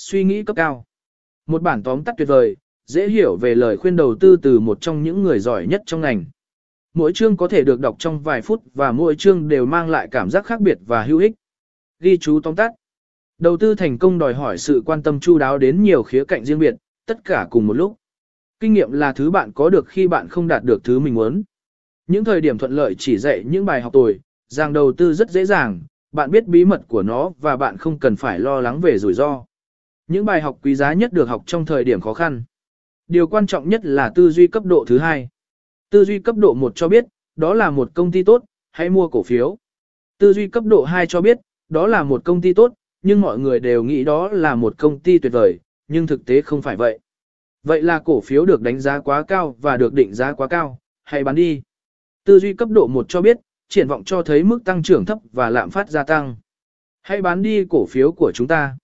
suy nghĩ cấp cao. Một bản tóm tắt tuyệt vời, dễ hiểu về lời khuyên đầu tư từ một trong những người giỏi nhất trong ngành. Mỗi chương có thể được đọc trong vài phút và mỗi chương đều mang lại cảm giác khác biệt và hữu ích. Ghi chú tóm tắt. Đầu tư thành công đòi hỏi sự quan tâm chu đáo đến nhiều khía cạnh riêng biệt, tất cả cùng một lúc. Kinh nghiệm là thứ bạn có được khi bạn không đạt được thứ mình muốn. Những thời điểm thuận lợi chỉ dạy những bài học tồi, rằng đầu tư rất dễ dàng, bạn biết bí mật của nó và bạn không cần phải lo lắng về rủi ro. Những bài học quý giá nhất được học trong thời điểm khó khăn. Điều quan trọng nhất là tư duy cấp độ thứ hai. Tư duy cấp độ 1 cho biết, đó là một công ty tốt, hãy mua cổ phiếu. Tư duy cấp độ 2 cho biết, đó là một công ty tốt, nhưng mọi người đều nghĩ đó là một công ty tuyệt vời, nhưng thực tế không phải vậy. Vậy là cổ phiếu được đánh giá quá cao và được định giá quá cao, hãy bán đi. Tư duy cấp độ 1 cho biết, triển vọng cho thấy mức tăng trưởng thấp và lạm phát gia tăng. Hãy bán đi cổ phiếu của chúng ta.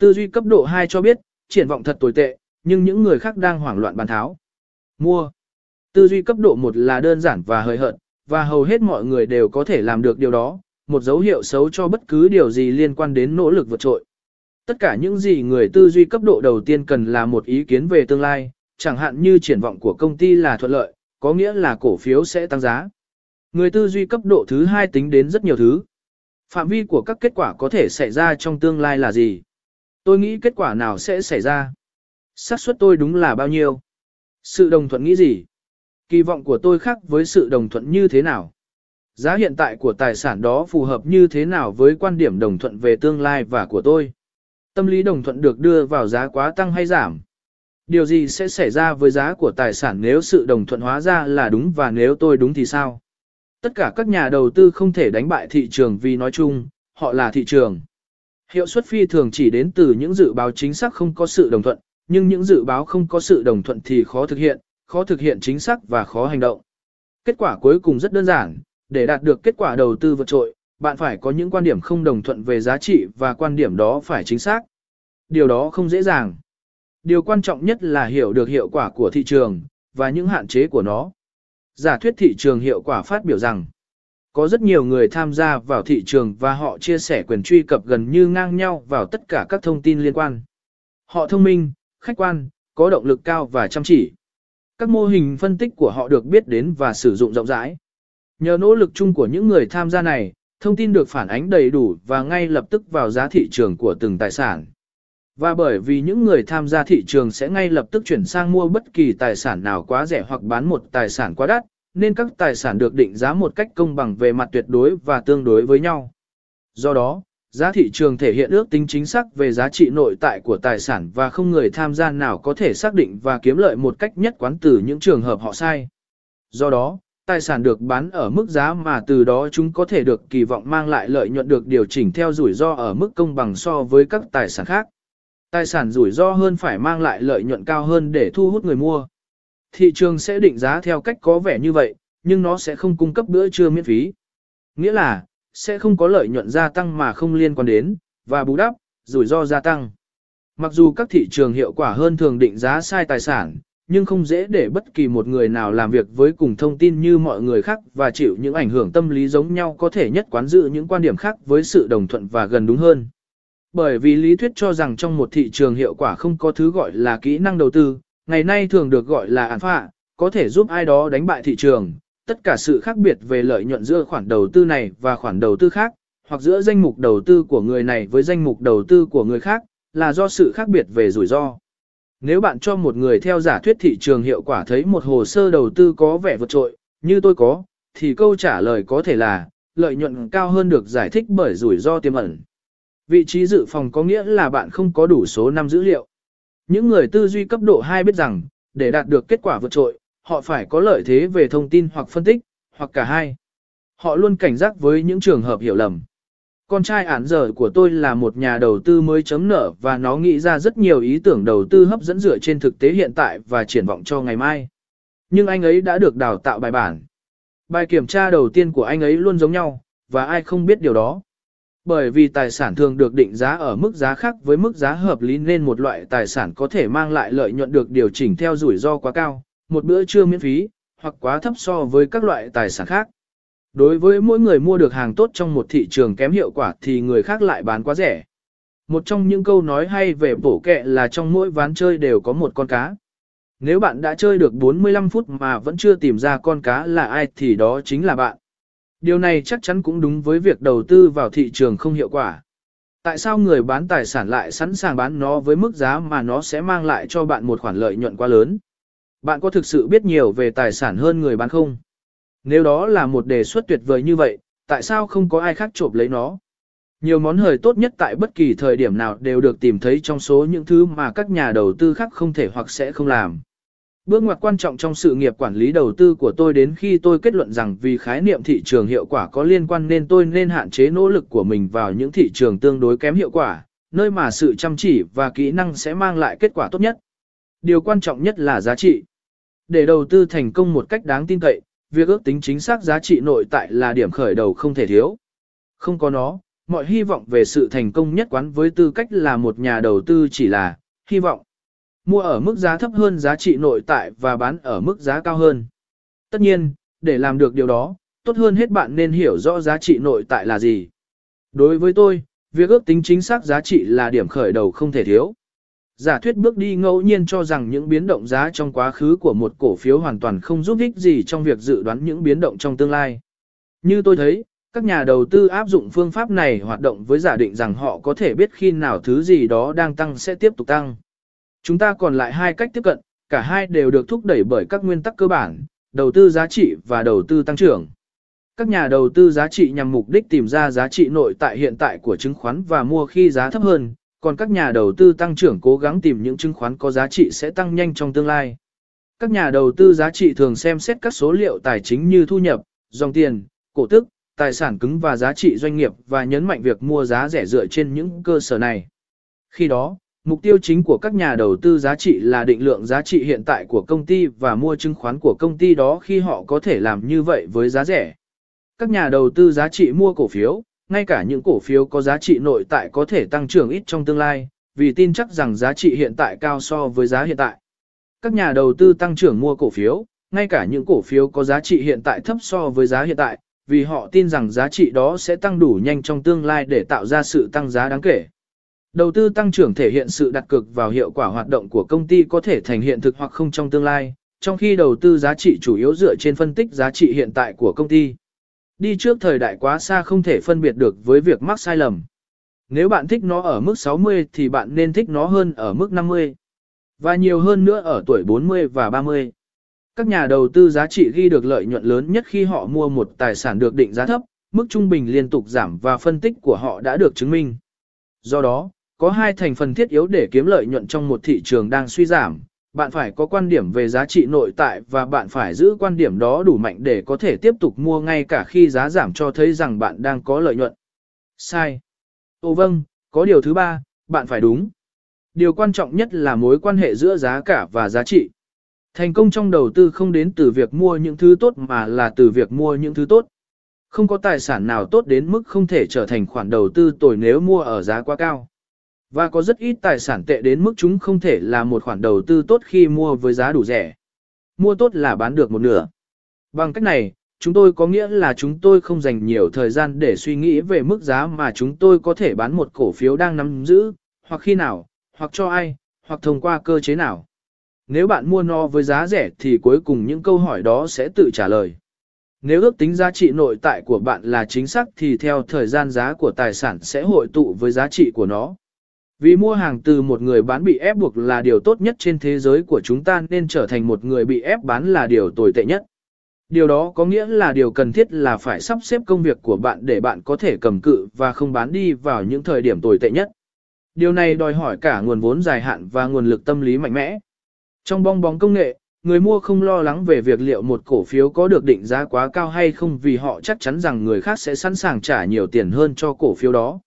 Tư duy cấp độ 2 cho biết, triển vọng thật tồi tệ, nhưng những người khác đang hoảng loạn bàn tháo. Mua. Tư duy cấp độ 1 là đơn giản và hơi hận, và hầu hết mọi người đều có thể làm được điều đó, một dấu hiệu xấu cho bất cứ điều gì liên quan đến nỗ lực vượt trội. Tất cả những gì người tư duy cấp độ đầu tiên cần là một ý kiến về tương lai, chẳng hạn như triển vọng của công ty là thuận lợi, có nghĩa là cổ phiếu sẽ tăng giá. Người tư duy cấp độ thứ hai tính đến rất nhiều thứ. Phạm vi của các kết quả có thể xảy ra trong tương lai là gì? Tôi nghĩ kết quả nào sẽ xảy ra? xác suất tôi đúng là bao nhiêu? Sự đồng thuận nghĩ gì? Kỳ vọng của tôi khác với sự đồng thuận như thế nào? Giá hiện tại của tài sản đó phù hợp như thế nào với quan điểm đồng thuận về tương lai và của tôi? Tâm lý đồng thuận được đưa vào giá quá tăng hay giảm? Điều gì sẽ xảy ra với giá của tài sản nếu sự đồng thuận hóa ra là đúng và nếu tôi đúng thì sao? Tất cả các nhà đầu tư không thể đánh bại thị trường vì nói chung, họ là thị trường. Hiệu suất phi thường chỉ đến từ những dự báo chính xác không có sự đồng thuận, nhưng những dự báo không có sự đồng thuận thì khó thực hiện, khó thực hiện chính xác và khó hành động. Kết quả cuối cùng rất đơn giản, để đạt được kết quả đầu tư vượt trội, bạn phải có những quan điểm không đồng thuận về giá trị và quan điểm đó phải chính xác. Điều đó không dễ dàng. Điều quan trọng nhất là hiểu được hiệu quả của thị trường và những hạn chế của nó. Giả thuyết thị trường hiệu quả phát biểu rằng có rất nhiều người tham gia vào thị trường và họ chia sẻ quyền truy cập gần như ngang nhau vào tất cả các thông tin liên quan. Họ thông minh, khách quan, có động lực cao và chăm chỉ. Các mô hình phân tích của họ được biết đến và sử dụng rộng rãi. Nhờ nỗ lực chung của những người tham gia này, thông tin được phản ánh đầy đủ và ngay lập tức vào giá thị trường của từng tài sản. Và bởi vì những người tham gia thị trường sẽ ngay lập tức chuyển sang mua bất kỳ tài sản nào quá rẻ hoặc bán một tài sản quá đắt, nên các tài sản được định giá một cách công bằng về mặt tuyệt đối và tương đối với nhau. Do đó, giá thị trường thể hiện ước tính chính xác về giá trị nội tại của tài sản và không người tham gia nào có thể xác định và kiếm lợi một cách nhất quán từ những trường hợp họ sai. Do đó, tài sản được bán ở mức giá mà từ đó chúng có thể được kỳ vọng mang lại lợi nhuận được điều chỉnh theo rủi ro ở mức công bằng so với các tài sản khác. Tài sản rủi ro hơn phải mang lại lợi nhuận cao hơn để thu hút người mua thị trường sẽ định giá theo cách có vẻ như vậy, nhưng nó sẽ không cung cấp bữa trưa miễn phí. Nghĩa là, sẽ không có lợi nhuận gia tăng mà không liên quan đến, và bù đắp, rủi ro gia tăng. Mặc dù các thị trường hiệu quả hơn thường định giá sai tài sản, nhưng không dễ để bất kỳ một người nào làm việc với cùng thông tin như mọi người khác và chịu những ảnh hưởng tâm lý giống nhau có thể nhất quán dự những quan điểm khác với sự đồng thuận và gần đúng hơn. Bởi vì lý thuyết cho rằng trong một thị trường hiệu quả không có thứ gọi là kỹ năng đầu tư, ngày nay thường được gọi là án phạ, có thể giúp ai đó đánh bại thị trường, tất cả sự khác biệt về lợi nhuận giữa khoản đầu tư này và khoản đầu tư khác, hoặc giữa danh mục đầu tư của người này với danh mục đầu tư của người khác, là do sự khác biệt về rủi ro. Nếu bạn cho một người theo giả thuyết thị trường hiệu quả thấy một hồ sơ đầu tư có vẻ vượt trội, như tôi có, thì câu trả lời có thể là, lợi nhuận cao hơn được giải thích bởi rủi ro tiềm ẩn. Vị trí dự phòng có nghĩa là bạn không có đủ số năm dữ liệu. Những người tư duy cấp độ 2 biết rằng, để đạt được kết quả vượt trội, họ phải có lợi thế về thông tin hoặc phân tích, hoặc cả hai. Họ luôn cảnh giác với những trường hợp hiểu lầm. Con trai án giờ của tôi là một nhà đầu tư mới chấm nở và nó nghĩ ra rất nhiều ý tưởng đầu tư hấp dẫn dựa trên thực tế hiện tại và triển vọng cho ngày mai. Nhưng anh ấy đã được đào tạo bài bản. Bài kiểm tra đầu tiên của anh ấy luôn giống nhau, và ai không biết điều đó. Bởi vì tài sản thường được định giá ở mức giá khác với mức giá hợp lý nên một loại tài sản có thể mang lại lợi nhuận được điều chỉnh theo rủi ro quá cao, một bữa trưa miễn phí, hoặc quá thấp so với các loại tài sản khác. Đối với mỗi người mua được hàng tốt trong một thị trường kém hiệu quả thì người khác lại bán quá rẻ. Một trong những câu nói hay về bổ kẹ là trong mỗi ván chơi đều có một con cá. Nếu bạn đã chơi được 45 phút mà vẫn chưa tìm ra con cá là ai thì đó chính là bạn. Điều này chắc chắn cũng đúng với việc đầu tư vào thị trường không hiệu quả. Tại sao người bán tài sản lại sẵn sàng bán nó với mức giá mà nó sẽ mang lại cho bạn một khoản lợi nhuận quá lớn? Bạn có thực sự biết nhiều về tài sản hơn người bán không? Nếu đó là một đề xuất tuyệt vời như vậy, tại sao không có ai khác chộp lấy nó? Nhiều món hời tốt nhất tại bất kỳ thời điểm nào đều được tìm thấy trong số những thứ mà các nhà đầu tư khác không thể hoặc sẽ không làm. Bước ngoặt quan trọng trong sự nghiệp quản lý đầu tư của tôi đến khi tôi kết luận rằng vì khái niệm thị trường hiệu quả có liên quan nên tôi nên hạn chế nỗ lực của mình vào những thị trường tương đối kém hiệu quả, nơi mà sự chăm chỉ và kỹ năng sẽ mang lại kết quả tốt nhất. Điều quan trọng nhất là giá trị. Để đầu tư thành công một cách đáng tin cậy, việc ước tính chính xác giá trị nội tại là điểm khởi đầu không thể thiếu. Không có nó, mọi hy vọng về sự thành công nhất quán với tư cách là một nhà đầu tư chỉ là hy vọng mua ở mức giá thấp hơn giá trị nội tại và bán ở mức giá cao hơn. Tất nhiên, để làm được điều đó, tốt hơn hết bạn nên hiểu rõ giá trị nội tại là gì. Đối với tôi, việc ước tính chính xác giá trị là điểm khởi đầu không thể thiếu. Giả thuyết bước đi ngẫu nhiên cho rằng những biến động giá trong quá khứ của một cổ phiếu hoàn toàn không giúp ích gì trong việc dự đoán những biến động trong tương lai. Như tôi thấy, các nhà đầu tư áp dụng phương pháp này hoạt động với giả định rằng họ có thể biết khi nào thứ gì đó đang tăng sẽ tiếp tục tăng. Chúng ta còn lại hai cách tiếp cận, cả hai đều được thúc đẩy bởi các nguyên tắc cơ bản, đầu tư giá trị và đầu tư tăng trưởng. Các nhà đầu tư giá trị nhằm mục đích tìm ra giá trị nội tại hiện tại của chứng khoán và mua khi giá thấp hơn, còn các nhà đầu tư tăng trưởng cố gắng tìm những chứng khoán có giá trị sẽ tăng nhanh trong tương lai. Các nhà đầu tư giá trị thường xem xét các số liệu tài chính như thu nhập, dòng tiền, cổ tức, tài sản cứng và giá trị doanh nghiệp và nhấn mạnh việc mua giá rẻ dựa trên những cơ sở này. Khi đó, mục tiêu chính của các nhà đầu tư giá trị là định lượng giá trị hiện tại của công ty và mua chứng khoán của công ty đó khi họ có thể làm như vậy với giá rẻ. Các nhà đầu tư giá trị mua cổ phiếu, ngay cả những cổ phiếu có giá trị nội tại có thể tăng trưởng ít trong tương lai, vì tin chắc rằng giá trị hiện tại cao so với giá hiện tại. Các nhà đầu tư tăng trưởng mua cổ phiếu, ngay cả những cổ phiếu có giá trị hiện tại thấp so với giá hiện tại, vì họ tin rằng giá trị đó sẽ tăng đủ nhanh trong tương lai để tạo ra sự tăng giá đáng kể. Đầu tư tăng trưởng thể hiện sự đặt cược vào hiệu quả hoạt động của công ty có thể thành hiện thực hoặc không trong tương lai, trong khi đầu tư giá trị chủ yếu dựa trên phân tích giá trị hiện tại của công ty. Đi trước thời đại quá xa không thể phân biệt được với việc mắc sai lầm. Nếu bạn thích nó ở mức 60 thì bạn nên thích nó hơn ở mức 50. Và nhiều hơn nữa ở tuổi 40 và 30. Các nhà đầu tư giá trị ghi được lợi nhuận lớn nhất khi họ mua một tài sản được định giá thấp, mức trung bình liên tục giảm và phân tích của họ đã được chứng minh. Do đó, có hai thành phần thiết yếu để kiếm lợi nhuận trong một thị trường đang suy giảm, bạn phải có quan điểm về giá trị nội tại và bạn phải giữ quan điểm đó đủ mạnh để có thể tiếp tục mua ngay cả khi giá giảm cho thấy rằng bạn đang có lợi nhuận. Sai. Ồ vâng, có điều thứ ba, bạn phải đúng. Điều quan trọng nhất là mối quan hệ giữa giá cả và giá trị. Thành công trong đầu tư không đến từ việc mua những thứ tốt mà là từ việc mua những thứ tốt. Không có tài sản nào tốt đến mức không thể trở thành khoản đầu tư tồi nếu mua ở giá quá cao. Và có rất ít tài sản tệ đến mức chúng không thể là một khoản đầu tư tốt khi mua với giá đủ rẻ. Mua tốt là bán được một nửa. Bằng cách này, chúng tôi có nghĩa là chúng tôi không dành nhiều thời gian để suy nghĩ về mức giá mà chúng tôi có thể bán một cổ phiếu đang nắm giữ, hoặc khi nào, hoặc cho ai, hoặc thông qua cơ chế nào. Nếu bạn mua nó với giá rẻ thì cuối cùng những câu hỏi đó sẽ tự trả lời. Nếu ước tính giá trị nội tại của bạn là chính xác thì theo thời gian giá của tài sản sẽ hội tụ với giá trị của nó. Vì mua hàng từ một người bán bị ép buộc là điều tốt nhất trên thế giới của chúng ta nên trở thành một người bị ép bán là điều tồi tệ nhất. Điều đó có nghĩa là điều cần thiết là phải sắp xếp công việc của bạn để bạn có thể cầm cự và không bán đi vào những thời điểm tồi tệ nhất. Điều này đòi hỏi cả nguồn vốn dài hạn và nguồn lực tâm lý mạnh mẽ. Trong bong bóng công nghệ, người mua không lo lắng về việc liệu một cổ phiếu có được định giá quá cao hay không vì họ chắc chắn rằng người khác sẽ sẵn sàng trả nhiều tiền hơn cho cổ phiếu đó.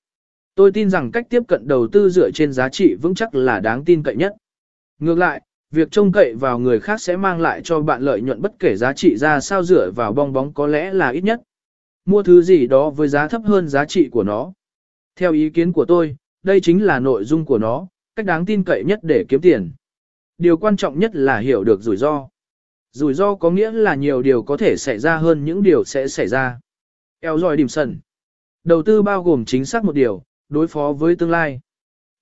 Tôi tin rằng cách tiếp cận đầu tư dựa trên giá trị vững chắc là đáng tin cậy nhất. Ngược lại, việc trông cậy vào người khác sẽ mang lại cho bạn lợi nhuận bất kể giá trị ra sao dựa vào bong bóng có lẽ là ít nhất. Mua thứ gì đó với giá thấp hơn giá trị của nó. Theo ý kiến của tôi, đây chính là nội dung của nó, cách đáng tin cậy nhất để kiếm tiền. Điều quan trọng nhất là hiểu được rủi ro. Rủi ro có nghĩa là nhiều điều có thể xảy ra hơn những điều sẽ xảy ra. Eo dòi điểm sần. Đầu tư bao gồm chính xác một điều, đối phó với tương lai.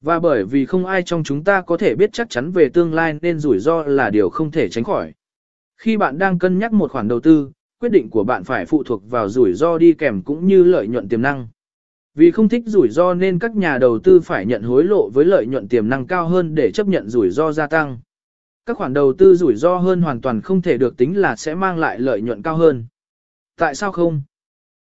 Và bởi vì không ai trong chúng ta có thể biết chắc chắn về tương lai nên rủi ro là điều không thể tránh khỏi. Khi bạn đang cân nhắc một khoản đầu tư, quyết định của bạn phải phụ thuộc vào rủi ro đi kèm cũng như lợi nhuận tiềm năng. Vì không thích rủi ro nên các nhà đầu tư phải nhận hối lộ với lợi nhuận tiềm năng cao hơn để chấp nhận rủi ro gia tăng. Các khoản đầu tư rủi ro hơn hoàn toàn không thể được tính là sẽ mang lại lợi nhuận cao hơn. Tại sao không?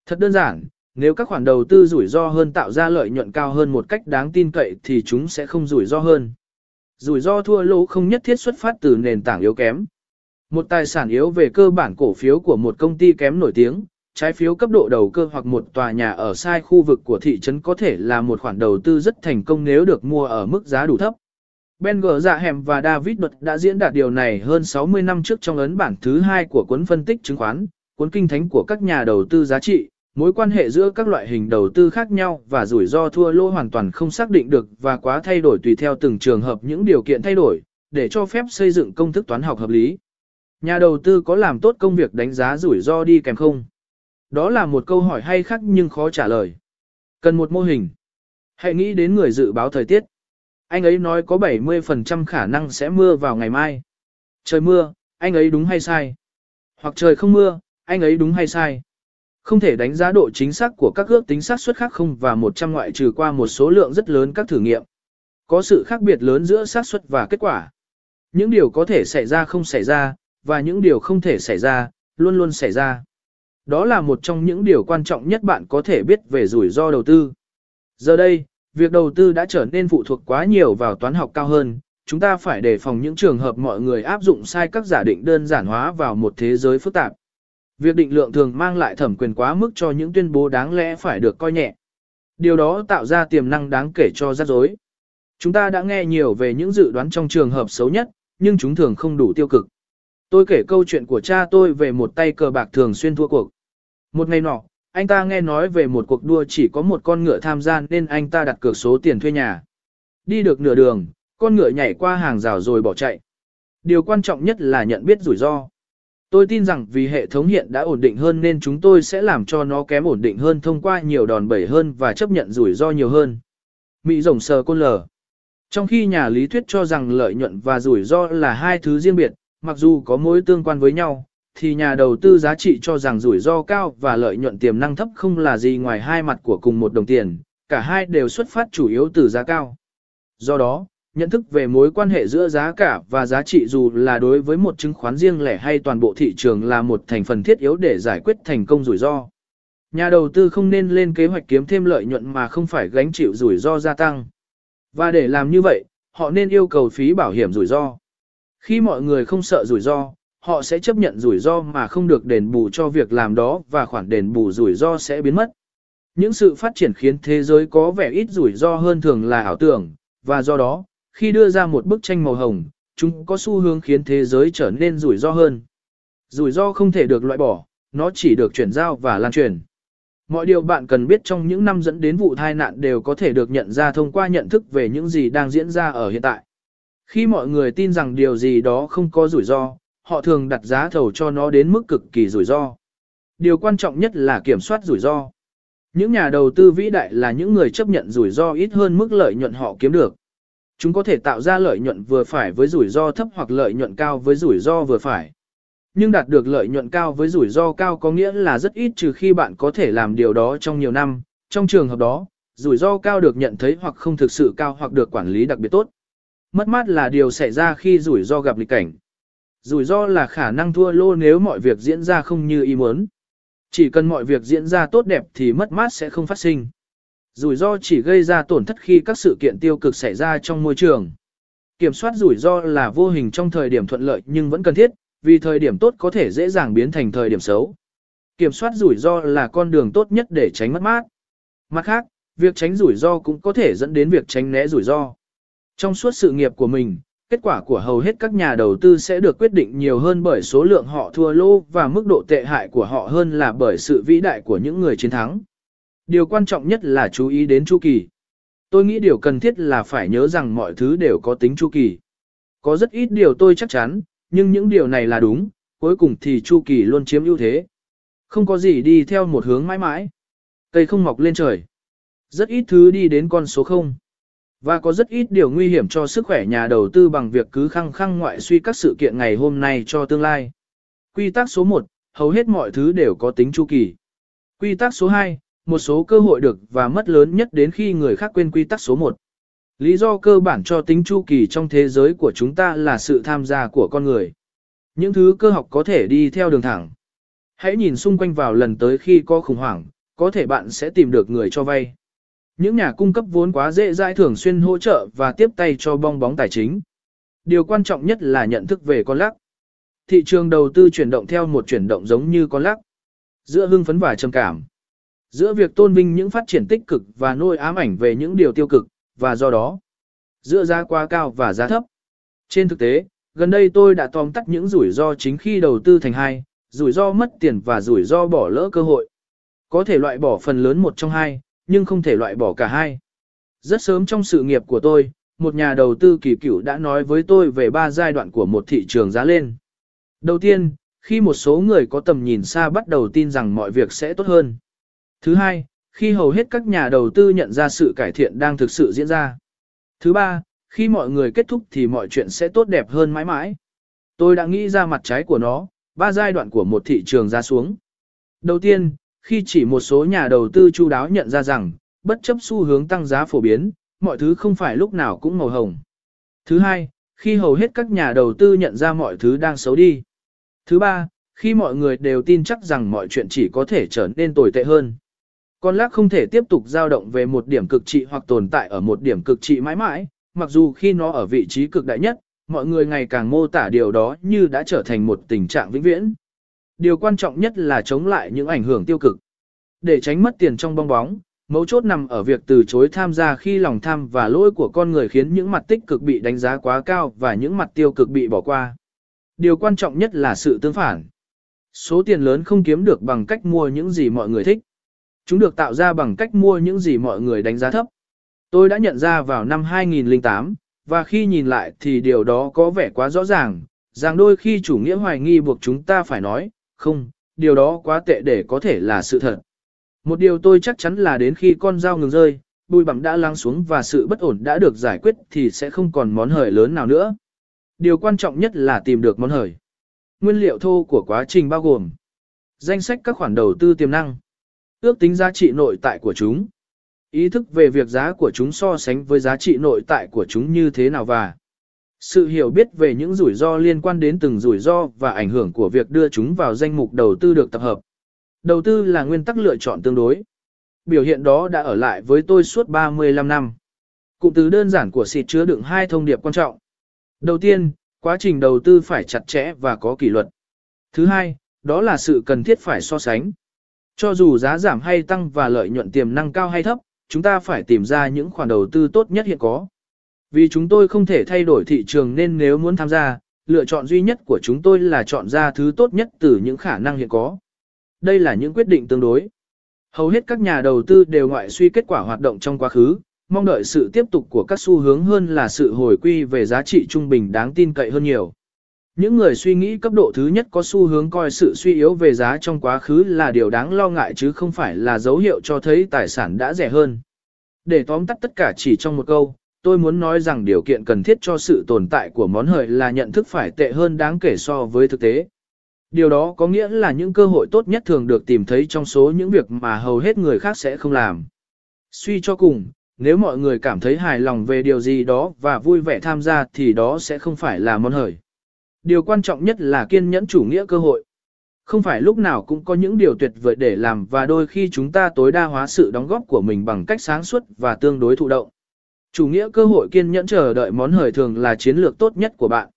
Thật đơn giản, nếu các khoản đầu tư rủi ro hơn tạo ra lợi nhuận cao hơn một cách đáng tin cậy thì chúng sẽ không rủi ro hơn. Rủi ro thua lỗ không nhất thiết xuất phát từ nền tảng yếu kém. Một tài sản yếu về cơ bản cổ phiếu của một công ty kém nổi tiếng, trái phiếu cấp độ đầu cơ hoặc một tòa nhà ở sai khu vực của thị trấn có thể là một khoản đầu tư rất thành công nếu được mua ở mức giá đủ thấp. Ben G. Dạ Hèm và David Luật đã diễn đạt điều này hơn 60 năm trước trong ấn bản thứ hai của cuốn phân tích chứng khoán, cuốn kinh thánh của các nhà đầu tư giá trị, mối quan hệ giữa các loại hình đầu tư khác nhau và rủi ro thua lỗ hoàn toàn không xác định được và quá thay đổi tùy theo từng trường hợp những điều kiện thay đổi, để cho phép xây dựng công thức toán học hợp lý. Nhà đầu tư có làm tốt công việc đánh giá rủi ro đi kèm không? Đó là một câu hỏi hay khác nhưng khó trả lời. Cần một mô hình. Hãy nghĩ đến người dự báo thời tiết. Anh ấy nói có 70% khả năng sẽ mưa vào ngày mai. Trời mưa, anh ấy đúng hay sai? Hoặc trời không mưa, anh ấy đúng hay sai? Không thể đánh giá độ chính xác của các ước tính xác suất khác không và 100 ngoại trừ qua một số lượng rất lớn các thử nghiệm. Có sự khác biệt lớn giữa xác suất và kết quả. Những điều có thể xảy ra không xảy ra, và những điều không thể xảy ra, luôn luôn xảy ra. Đó là một trong những điều quan trọng nhất bạn có thể biết về rủi ro đầu tư. Giờ đây, việc đầu tư đã trở nên phụ thuộc quá nhiều vào toán học cao hơn, chúng ta phải đề phòng những trường hợp mọi người áp dụng sai các giả định đơn giản hóa vào một thế giới phức tạp. Việc định lượng thường mang lại thẩm quyền quá mức cho những tuyên bố đáng lẽ phải được coi nhẹ. Điều đó tạo ra tiềm năng đáng kể cho rắc rối. Chúng ta đã nghe nhiều về những dự đoán trong trường hợp xấu nhất, nhưng chúng thường không đủ tiêu cực. Tôi kể câu chuyện của cha tôi về một tay cờ bạc thường xuyên thua cuộc. Một ngày nọ, anh ta nghe nói về một cuộc đua chỉ có một con ngựa tham gia nên anh ta đặt cược số tiền thuê nhà. Đi được nửa đường, con ngựa nhảy qua hàng rào rồi bỏ chạy. Điều quan trọng nhất là nhận biết rủi ro. Tôi tin rằng vì hệ thống hiện đã ổn định hơn nên chúng tôi sẽ làm cho nó kém ổn định hơn thông qua nhiều đòn bẩy hơn và chấp nhận rủi ro nhiều hơn. Mỹ rồng sờ côn lờ. Trong khi nhà lý thuyết cho rằng lợi nhuận và rủi ro là hai thứ riêng biệt, mặc dù có mối tương quan với nhau, thì nhà đầu tư giá trị cho rằng rủi ro cao và lợi nhuận tiềm năng thấp không là gì ngoài hai mặt của cùng một đồng tiền, cả hai đều xuất phát chủ yếu từ giá cao. Do đó, nhận thức về mối quan hệ giữa giá cả và giá trị dù là đối với một chứng khoán riêng lẻ hay toàn bộ thị trường là một thành phần thiết yếu để giải quyết thành công rủi ro. Nhà đầu tư không nên lên kế hoạch kiếm thêm lợi nhuận mà không phải gánh chịu rủi ro gia tăng. Và để làm như vậy, họ nên yêu cầu phí bảo hiểm rủi ro. Khi mọi người không sợ rủi ro, họ sẽ chấp nhận rủi ro mà không được đền bù cho việc làm đó và khoản đền bù rủi ro sẽ biến mất. Những sự phát triển khiến thế giới có vẻ ít rủi ro hơn thường là ảo tưởng, và do đó, khi đưa ra một bức tranh màu hồng, chúng có xu hướng khiến thế giới trở nên rủi ro hơn. Rủi ro không thể được loại bỏ, nó chỉ được chuyển giao và lan truyền. Mọi điều bạn cần biết trong những năm dẫn đến vụ tai nạn đều có thể được nhận ra thông qua nhận thức về những gì đang diễn ra ở hiện tại. Khi mọi người tin rằng điều gì đó không có rủi ro, họ thường đặt giá thầu cho nó đến mức cực kỳ rủi ro. Điều quan trọng nhất là kiểm soát rủi ro. Những nhà đầu tư vĩ đại là những người chấp nhận rủi ro ít hơn mức lợi nhuận họ kiếm được. Chúng có thể tạo ra lợi nhuận vừa phải với rủi ro thấp hoặc lợi nhuận cao với rủi ro vừa phải. Nhưng đạt được lợi nhuận cao với rủi ro cao có nghĩa là rất ít trừ khi bạn có thể làm điều đó trong nhiều năm. Trong trường hợp đó, rủi ro cao được nhận thấy hoặc không thực sự cao hoặc được quản lý đặc biệt tốt. Mất mát là điều xảy ra khi rủi ro gặp nghịch cảnh. Rủi ro là khả năng thua lô nếu mọi việc diễn ra không như ý muốn. Chỉ cần mọi việc diễn ra tốt đẹp thì mất mát sẽ không phát sinh rủi ro chỉ gây ra tổn thất khi các sự kiện tiêu cực xảy ra trong môi trường. Kiểm soát rủi ro là vô hình trong thời điểm thuận lợi nhưng vẫn cần thiết, vì thời điểm tốt có thể dễ dàng biến thành thời điểm xấu. Kiểm soát rủi ro là con đường tốt nhất để tránh mất mát. Mặt khác, việc tránh rủi ro cũng có thể dẫn đến việc tránh né rủi ro. Trong suốt sự nghiệp của mình, kết quả của hầu hết các nhà đầu tư sẽ được quyết định nhiều hơn bởi số lượng họ thua lỗ và mức độ tệ hại của họ hơn là bởi sự vĩ đại của những người chiến thắng. Điều quan trọng nhất là chú ý đến chu kỳ. Tôi nghĩ điều cần thiết là phải nhớ rằng mọi thứ đều có tính chu kỳ. Có rất ít điều tôi chắc chắn, nhưng những điều này là đúng, cuối cùng thì chu kỳ luôn chiếm ưu thế. Không có gì đi theo một hướng mãi mãi. Cây không mọc lên trời. Rất ít thứ đi đến con số 0. Và có rất ít điều nguy hiểm cho sức khỏe nhà đầu tư bằng việc cứ khăng khăng ngoại suy các sự kiện ngày hôm nay cho tương lai. Quy tắc số 1, hầu hết mọi thứ đều có tính chu kỳ. Quy tắc số 2, một số cơ hội được và mất lớn nhất đến khi người khác quên quy tắc số 1. Lý do cơ bản cho tính chu kỳ trong thế giới của chúng ta là sự tham gia của con người. Những thứ cơ học có thể đi theo đường thẳng. Hãy nhìn xung quanh vào lần tới khi có khủng hoảng, có thể bạn sẽ tìm được người cho vay. Những nhà cung cấp vốn quá dễ dãi thường xuyên hỗ trợ và tiếp tay cho bong bóng tài chính. Điều quan trọng nhất là nhận thức về con lắc. Thị trường đầu tư chuyển động theo một chuyển động giống như con lắc. Giữa hưng phấn và trầm cảm giữa việc tôn vinh những phát triển tích cực và nuôi ám ảnh về những điều tiêu cực, và do đó, giữa giá quá cao và giá thấp. Trên thực tế, gần đây tôi đã tóm tắt những rủi ro chính khi đầu tư thành hai, rủi ro mất tiền và rủi ro bỏ lỡ cơ hội. Có thể loại bỏ phần lớn một trong hai, nhưng không thể loại bỏ cả hai. Rất sớm trong sự nghiệp của tôi, một nhà đầu tư kỳ cựu đã nói với tôi về ba giai đoạn của một thị trường giá lên. Đầu tiên, khi một số người có tầm nhìn xa bắt đầu tin rằng mọi việc sẽ tốt hơn. Thứ hai, khi hầu hết các nhà đầu tư nhận ra sự cải thiện đang thực sự diễn ra. Thứ ba, khi mọi người kết thúc thì mọi chuyện sẽ tốt đẹp hơn mãi mãi. Tôi đã nghĩ ra mặt trái của nó, ba giai đoạn của một thị trường ra xuống. Đầu tiên, khi chỉ một số nhà đầu tư chu đáo nhận ra rằng, bất chấp xu hướng tăng giá phổ biến, mọi thứ không phải lúc nào cũng màu hồng. Thứ hai, khi hầu hết các nhà đầu tư nhận ra mọi thứ đang xấu đi. Thứ ba, khi mọi người đều tin chắc rằng mọi chuyện chỉ có thể trở nên tồi tệ hơn. Con lác không thể tiếp tục dao động về một điểm cực trị hoặc tồn tại ở một điểm cực trị mãi mãi, mặc dù khi nó ở vị trí cực đại nhất, mọi người ngày càng mô tả điều đó như đã trở thành một tình trạng vĩnh viễn. Điều quan trọng nhất là chống lại những ảnh hưởng tiêu cực. Để tránh mất tiền trong bong bóng, mấu chốt nằm ở việc từ chối tham gia khi lòng tham và lỗi của con người khiến những mặt tích cực bị đánh giá quá cao và những mặt tiêu cực bị bỏ qua. Điều quan trọng nhất là sự tương phản. Số tiền lớn không kiếm được bằng cách mua những gì mọi người thích. Chúng được tạo ra bằng cách mua những gì mọi người đánh giá thấp. Tôi đã nhận ra vào năm 2008, và khi nhìn lại thì điều đó có vẻ quá rõ ràng, rằng đôi khi chủ nghĩa hoài nghi buộc chúng ta phải nói, không, điều đó quá tệ để có thể là sự thật. Một điều tôi chắc chắn là đến khi con dao ngừng rơi, bùi bằng đã lắng xuống và sự bất ổn đã được giải quyết thì sẽ không còn món hời lớn nào nữa. Điều quan trọng nhất là tìm được món hời. Nguyên liệu thô của quá trình bao gồm Danh sách các khoản đầu tư tiềm năng Ước tính giá trị nội tại của chúng. Ý thức về việc giá của chúng so sánh với giá trị nội tại của chúng như thế nào và sự hiểu biết về những rủi ro liên quan đến từng rủi ro và ảnh hưởng của việc đưa chúng vào danh mục đầu tư được tập hợp. Đầu tư là nguyên tắc lựa chọn tương đối. Biểu hiện đó đã ở lại với tôi suốt 35 năm. Cụm từ đơn giản của xịt chứa đựng hai thông điệp quan trọng. Đầu tiên, quá trình đầu tư phải chặt chẽ và có kỷ luật. Thứ hai, đó là sự cần thiết phải so sánh. Cho dù giá giảm hay tăng và lợi nhuận tiềm năng cao hay thấp, chúng ta phải tìm ra những khoản đầu tư tốt nhất hiện có. Vì chúng tôi không thể thay đổi thị trường nên nếu muốn tham gia, lựa chọn duy nhất của chúng tôi là chọn ra thứ tốt nhất từ những khả năng hiện có. Đây là những quyết định tương đối. Hầu hết các nhà đầu tư đều ngoại suy kết quả hoạt động trong quá khứ, mong đợi sự tiếp tục của các xu hướng hơn là sự hồi quy về giá trị trung bình đáng tin cậy hơn nhiều. Những người suy nghĩ cấp độ thứ nhất có xu hướng coi sự suy yếu về giá trong quá khứ là điều đáng lo ngại chứ không phải là dấu hiệu cho thấy tài sản đã rẻ hơn. Để tóm tắt tất cả chỉ trong một câu, tôi muốn nói rằng điều kiện cần thiết cho sự tồn tại của món hời là nhận thức phải tệ hơn đáng kể so với thực tế. Điều đó có nghĩa là những cơ hội tốt nhất thường được tìm thấy trong số những việc mà hầu hết người khác sẽ không làm. Suy cho cùng, nếu mọi người cảm thấy hài lòng về điều gì đó và vui vẻ tham gia thì đó sẽ không phải là món hời điều quan trọng nhất là kiên nhẫn chủ nghĩa cơ hội. Không phải lúc nào cũng có những điều tuyệt vời để làm và đôi khi chúng ta tối đa hóa sự đóng góp của mình bằng cách sáng suốt và tương đối thụ động. Chủ nghĩa cơ hội kiên nhẫn chờ đợi món hời thường là chiến lược tốt nhất của bạn.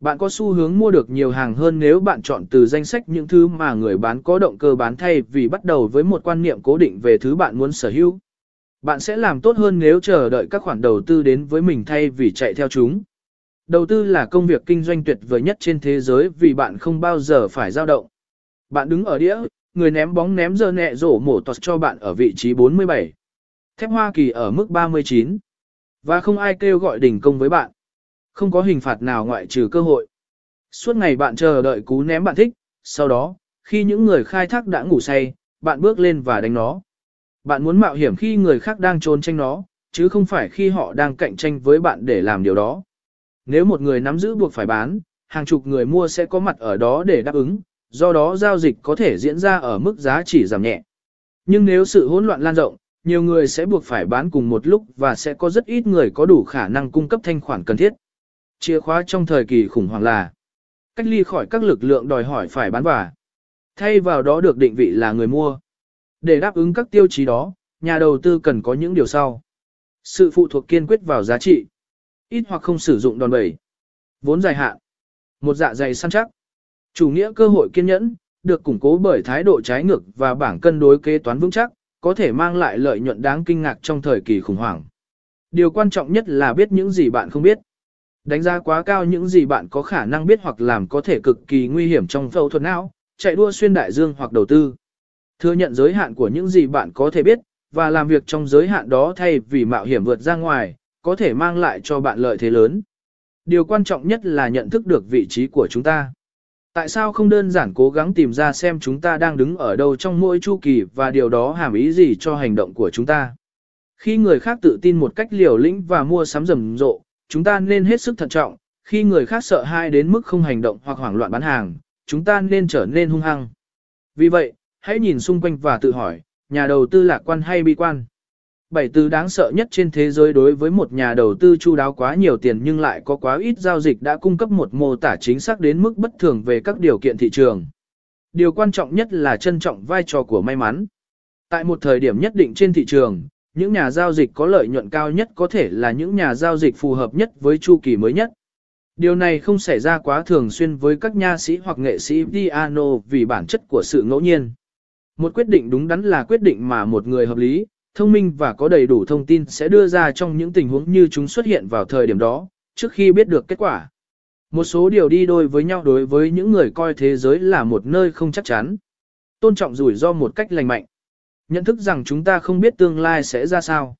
Bạn có xu hướng mua được nhiều hàng hơn nếu bạn chọn từ danh sách những thứ mà người bán có động cơ bán thay vì bắt đầu với một quan niệm cố định về thứ bạn muốn sở hữu. Bạn sẽ làm tốt hơn nếu chờ đợi các khoản đầu tư đến với mình thay vì chạy theo chúng. Đầu tư là công việc kinh doanh tuyệt vời nhất trên thế giới vì bạn không bao giờ phải dao động. Bạn đứng ở đĩa, người ném bóng ném giờ nhẹ rổ mổ toạt cho bạn ở vị trí 47. Thép Hoa Kỳ ở mức 39. Và không ai kêu gọi đình công với bạn. Không có hình phạt nào ngoại trừ cơ hội. Suốt ngày bạn chờ đợi cú ném bạn thích, sau đó, khi những người khai thác đã ngủ say, bạn bước lên và đánh nó. Bạn muốn mạo hiểm khi người khác đang trốn tranh nó, chứ không phải khi họ đang cạnh tranh với bạn để làm điều đó nếu một người nắm giữ buộc phải bán, hàng chục người mua sẽ có mặt ở đó để đáp ứng, do đó giao dịch có thể diễn ra ở mức giá chỉ giảm nhẹ. Nhưng nếu sự hỗn loạn lan rộng, nhiều người sẽ buộc phải bán cùng một lúc và sẽ có rất ít người có đủ khả năng cung cấp thanh khoản cần thiết. Chìa khóa trong thời kỳ khủng hoảng là cách ly khỏi các lực lượng đòi hỏi phải bán và Thay vào đó được định vị là người mua. Để đáp ứng các tiêu chí đó, nhà đầu tư cần có những điều sau. Sự phụ thuộc kiên quyết vào giá trị. Ít hoặc không sử dụng đòn bẩy. Vốn dài hạn. Một dạ dày săn chắc. Chủ nghĩa cơ hội kiên nhẫn, được củng cố bởi thái độ trái ngược và bảng cân đối kế toán vững chắc, có thể mang lại lợi nhuận đáng kinh ngạc trong thời kỳ khủng hoảng. Điều quan trọng nhất là biết những gì bạn không biết. Đánh giá quá cao những gì bạn có khả năng biết hoặc làm có thể cực kỳ nguy hiểm trong phẫu thuật não, chạy đua xuyên đại dương hoặc đầu tư. Thừa nhận giới hạn của những gì bạn có thể biết, và làm việc trong giới hạn đó thay vì mạo hiểm vượt ra ngoài, có thể mang lại cho bạn lợi thế lớn. Điều quan trọng nhất là nhận thức được vị trí của chúng ta. Tại sao không đơn giản cố gắng tìm ra xem chúng ta đang đứng ở đâu trong mỗi chu kỳ và điều đó hàm ý gì cho hành động của chúng ta? Khi người khác tự tin một cách liều lĩnh và mua sắm rầm rộ, chúng ta nên hết sức thận trọng. Khi người khác sợ hãi đến mức không hành động hoặc hoảng loạn bán hàng, chúng ta nên trở nên hung hăng. Vì vậy, hãy nhìn xung quanh và tự hỏi, nhà đầu tư lạc quan hay bi quan? bảy từ đáng sợ nhất trên thế giới đối với một nhà đầu tư chu đáo quá nhiều tiền nhưng lại có quá ít giao dịch đã cung cấp một mô tả chính xác đến mức bất thường về các điều kiện thị trường. Điều quan trọng nhất là trân trọng vai trò của may mắn. Tại một thời điểm nhất định trên thị trường, những nhà giao dịch có lợi nhuận cao nhất có thể là những nhà giao dịch phù hợp nhất với chu kỳ mới nhất. Điều này không xảy ra quá thường xuyên với các nha sĩ hoặc nghệ sĩ piano vì bản chất của sự ngẫu nhiên. Một quyết định đúng đắn là quyết định mà một người hợp lý, thông minh và có đầy đủ thông tin sẽ đưa ra trong những tình huống như chúng xuất hiện vào thời điểm đó, trước khi biết được kết quả. Một số điều đi đôi với nhau đối với những người coi thế giới là một nơi không chắc chắn. Tôn trọng rủi ro một cách lành mạnh. Nhận thức rằng chúng ta không biết tương lai sẽ ra sao.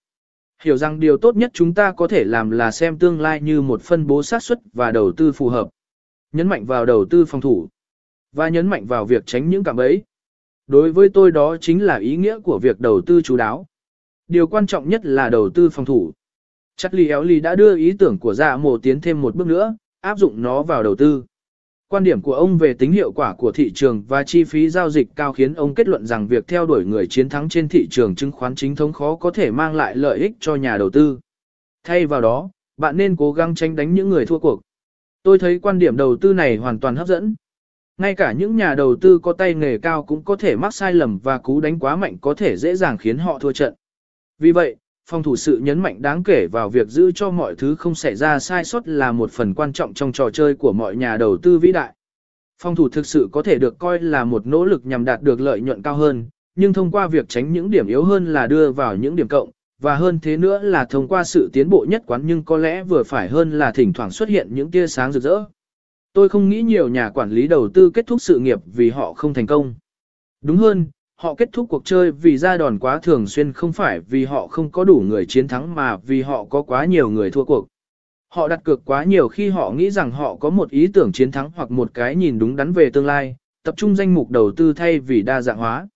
Hiểu rằng điều tốt nhất chúng ta có thể làm là xem tương lai như một phân bố xác suất và đầu tư phù hợp. Nhấn mạnh vào đầu tư phòng thủ. Và nhấn mạnh vào việc tránh những cảm ấy. Đối với tôi đó chính là ý nghĩa của việc đầu tư chú đáo điều quan trọng nhất là đầu tư phòng thủ. Chắc lì éo lì đã đưa ý tưởng của dạ mổ tiến thêm một bước nữa, áp dụng nó vào đầu tư. Quan điểm của ông về tính hiệu quả của thị trường và chi phí giao dịch cao khiến ông kết luận rằng việc theo đuổi người chiến thắng trên thị trường chứng khoán chính thống khó có thể mang lại lợi ích cho nhà đầu tư. Thay vào đó, bạn nên cố gắng tránh đánh những người thua cuộc. Tôi thấy quan điểm đầu tư này hoàn toàn hấp dẫn. Ngay cả những nhà đầu tư có tay nghề cao cũng có thể mắc sai lầm và cú đánh quá mạnh có thể dễ dàng khiến họ thua trận. Vì vậy, phòng thủ sự nhấn mạnh đáng kể vào việc giữ cho mọi thứ không xảy ra sai sót là một phần quan trọng trong trò chơi của mọi nhà đầu tư vĩ đại. Phòng thủ thực sự có thể được coi là một nỗ lực nhằm đạt được lợi nhuận cao hơn, nhưng thông qua việc tránh những điểm yếu hơn là đưa vào những điểm cộng, và hơn thế nữa là thông qua sự tiến bộ nhất quán nhưng có lẽ vừa phải hơn là thỉnh thoảng xuất hiện những tia sáng rực rỡ. Tôi không nghĩ nhiều nhà quản lý đầu tư kết thúc sự nghiệp vì họ không thành công. Đúng hơn, họ kết thúc cuộc chơi vì ra đòn quá thường xuyên không phải vì họ không có đủ người chiến thắng mà vì họ có quá nhiều người thua cuộc. Họ đặt cược quá nhiều khi họ nghĩ rằng họ có một ý tưởng chiến thắng hoặc một cái nhìn đúng đắn về tương lai, tập trung danh mục đầu tư thay vì đa dạng hóa.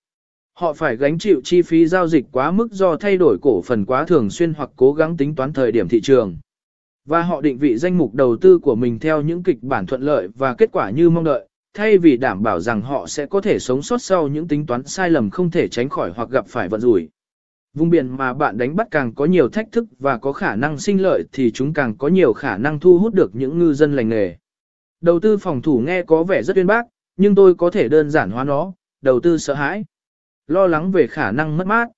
Họ phải gánh chịu chi phí giao dịch quá mức do thay đổi cổ phần quá thường xuyên hoặc cố gắng tính toán thời điểm thị trường. Và họ định vị danh mục đầu tư của mình theo những kịch bản thuận lợi và kết quả như mong đợi, thay vì đảm bảo rằng họ sẽ có thể sống sót sau những tính toán sai lầm không thể tránh khỏi hoặc gặp phải vận rủi. Vùng biển mà bạn đánh bắt càng có nhiều thách thức và có khả năng sinh lợi thì chúng càng có nhiều khả năng thu hút được những ngư dân lành nghề. Đầu tư phòng thủ nghe có vẻ rất uyên bác, nhưng tôi có thể đơn giản hóa nó, đầu tư sợ hãi. Lo lắng về khả năng mất mát.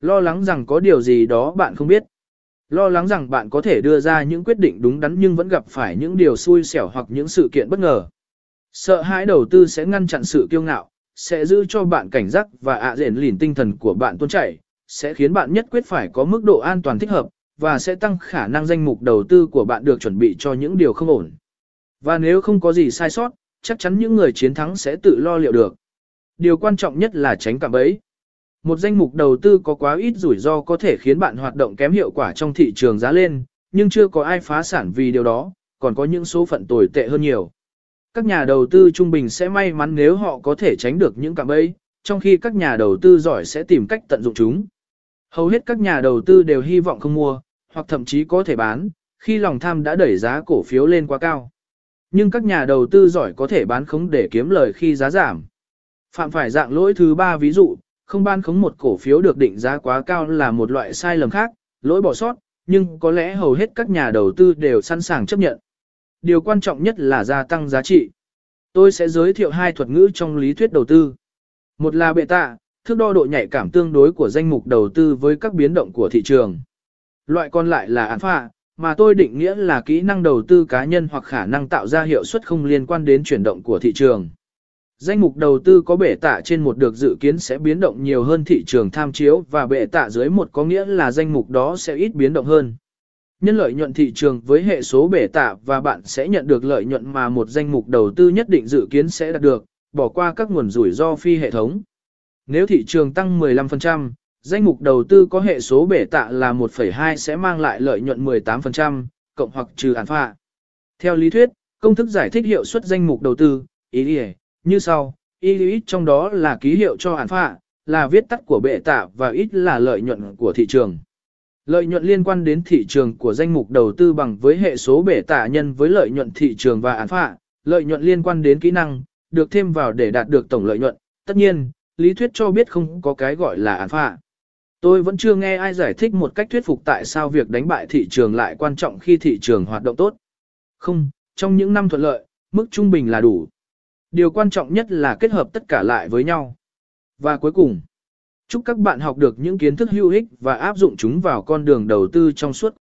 Lo lắng rằng có điều gì đó bạn không biết. Lo lắng rằng bạn có thể đưa ra những quyết định đúng đắn nhưng vẫn gặp phải những điều xui xẻo hoặc những sự kiện bất ngờ. Sợ hãi đầu tư sẽ ngăn chặn sự kiêu ngạo, sẽ giữ cho bạn cảnh giác và ạ rèn lìn tinh thần của bạn tuôn chảy, sẽ khiến bạn nhất quyết phải có mức độ an toàn thích hợp, và sẽ tăng khả năng danh mục đầu tư của bạn được chuẩn bị cho những điều không ổn. Và nếu không có gì sai sót, chắc chắn những người chiến thắng sẽ tự lo liệu được. Điều quan trọng nhất là tránh cạm bẫy. Một danh mục đầu tư có quá ít rủi ro có thể khiến bạn hoạt động kém hiệu quả trong thị trường giá lên, nhưng chưa có ai phá sản vì điều đó, còn có những số phận tồi tệ hơn nhiều. Các nhà đầu tư trung bình sẽ may mắn nếu họ có thể tránh được những cạm bẫy, trong khi các nhà đầu tư giỏi sẽ tìm cách tận dụng chúng. Hầu hết các nhà đầu tư đều hy vọng không mua, hoặc thậm chí có thể bán, khi lòng tham đã đẩy giá cổ phiếu lên quá cao. Nhưng các nhà đầu tư giỏi có thể bán khống để kiếm lời khi giá giảm. Phạm phải dạng lỗi thứ ba ví dụ, không ban khống một cổ phiếu được định giá quá cao là một loại sai lầm khác, lỗi bỏ sót, nhưng có lẽ hầu hết các nhà đầu tư đều sẵn sàng chấp nhận. Điều quan trọng nhất là gia tăng giá trị. Tôi sẽ giới thiệu hai thuật ngữ trong lý thuyết đầu tư. Một là bệ tạ, thước đo độ nhạy cảm tương đối của danh mục đầu tư với các biến động của thị trường. Loại còn lại là alpha, mà tôi định nghĩa là kỹ năng đầu tư cá nhân hoặc khả năng tạo ra hiệu suất không liên quan đến chuyển động của thị trường. Danh mục đầu tư có bệ tạ trên một được dự kiến sẽ biến động nhiều hơn thị trường tham chiếu và bệ tạ dưới một có nghĩa là danh mục đó sẽ ít biến động hơn nhân lợi nhuận thị trường với hệ số bể tạ và bạn sẽ nhận được lợi nhuận mà một danh mục đầu tư nhất định dự kiến sẽ đạt được, bỏ qua các nguồn rủi ro phi hệ thống. Nếu thị trường tăng 15%, danh mục đầu tư có hệ số bể tạ là 1,2 sẽ mang lại lợi nhuận 18%, cộng hoặc trừ alpha. Theo lý thuyết, công thức giải thích hiệu suất danh mục đầu tư, ý như sau, ý trong đó là ký hiệu cho alpha, là viết tắt của bệ tạ và ít là lợi nhuận của thị trường. Lợi nhuận liên quan đến thị trường của danh mục đầu tư bằng với hệ số bể tả nhân với lợi nhuận thị trường và án phạ, lợi nhuận liên quan đến kỹ năng, được thêm vào để đạt được tổng lợi nhuận. Tất nhiên, lý thuyết cho biết không có cái gọi là án phạ. Tôi vẫn chưa nghe ai giải thích một cách thuyết phục tại sao việc đánh bại thị trường lại quan trọng khi thị trường hoạt động tốt. Không, trong những năm thuận lợi, mức trung bình là đủ. Điều quan trọng nhất là kết hợp tất cả lại với nhau. Và cuối cùng, Chúc các bạn học được những kiến thức hữu ích và áp dụng chúng vào con đường đầu tư trong suốt